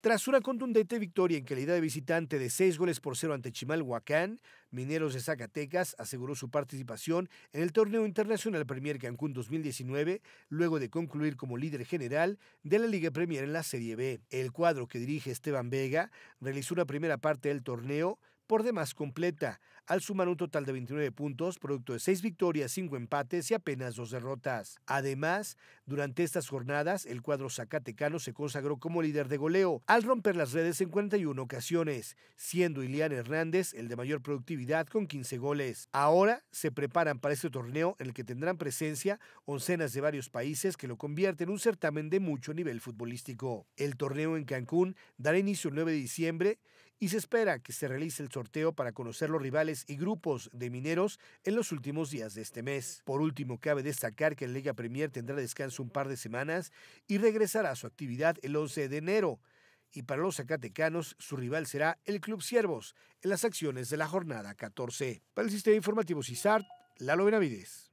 Tras una contundente victoria en calidad de visitante de seis goles por cero ante Chimalhuacán, Mineros de Zacatecas aseguró su participación en el torneo internacional Premier Cancún 2019, luego de concluir como líder general de la Liga Premier en la Serie B. El cuadro que dirige Esteban Vega realizó una primera parte del torneo por demás completa, al sumar un total de 29 puntos, producto de 6 victorias, 5 empates y apenas 2 derrotas. Además, durante estas jornadas, el cuadro zacatecano se consagró como líder de goleo, al romper las redes en 41 ocasiones, siendo Ilián Hernández el de mayor productividad con 15 goles. Ahora se preparan para este torneo en el que tendrán presencia oncenas de varios países que lo convierten en un certamen de mucho nivel futbolístico. El torneo en Cancún dará inicio el 9 de diciembre y se espera que se realice el sorteo para conocer los rivales y grupos de mineros en los últimos días de este mes. Por último, cabe destacar que la Liga Premier tendrá descanso un par de semanas y regresará a su actividad el 11 de enero. Y para los zacatecanos, su rival será el Club Siervos en las acciones de la jornada 14. Para el Sistema Informativo CISART, Lalo Benavides.